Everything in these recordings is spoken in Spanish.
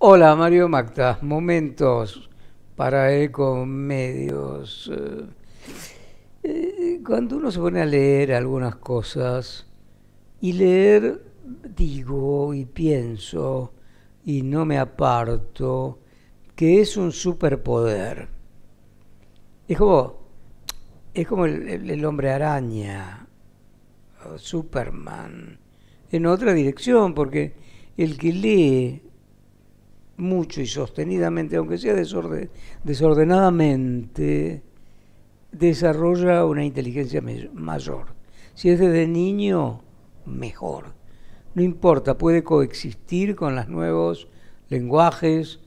Hola Mario Magda, momentos para Ecomedios. Eh, eh, cuando uno se pone a leer algunas cosas y leer digo y pienso y no me aparto que es un superpoder. Es como, es como el, hombre araña, Superman, en otra dirección, porque el que lee mucho y sostenidamente, aunque sea desordenadamente, desarrolla una inteligencia mayor. Si es desde niño, mejor. No importa, puede coexistir con los nuevos lenguajes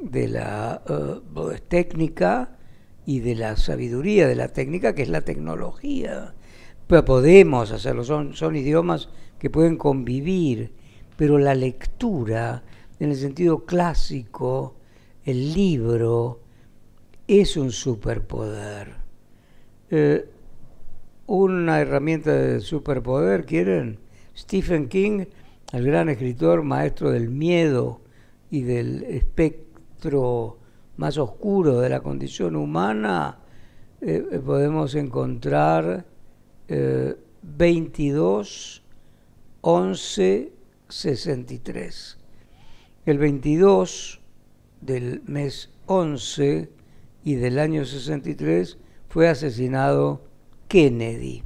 de la eh, pues, técnica y de la sabiduría de la técnica, que es la tecnología. Pero podemos hacerlo, son, son idiomas que pueden convivir, pero la lectura en el sentido clásico, el libro es un superpoder. Eh, una herramienta de superpoder, ¿quieren? Stephen King, el gran escritor, maestro del miedo y del espectro más oscuro de la condición humana, eh, eh, podemos encontrar 22, 11, 63 el 22 del mes 11 y del año 63 fue asesinado Kennedy.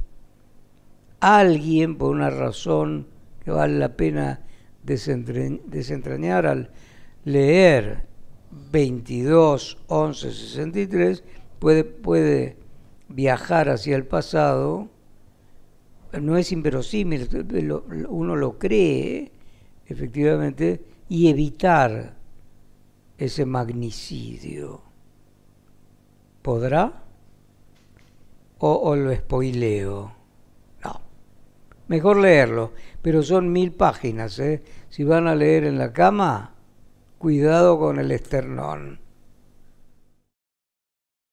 Alguien, por una razón que vale la pena desentrañar al leer 22, 11, 63, puede, puede viajar hacia el pasado. No es inverosímil, uno lo cree, efectivamente, y evitar ese magnicidio. ¿Podrá? ¿O, o lo spoileo? No. Mejor leerlo, pero son mil páginas. ¿eh? Si van a leer en la cama, cuidado con el esternón.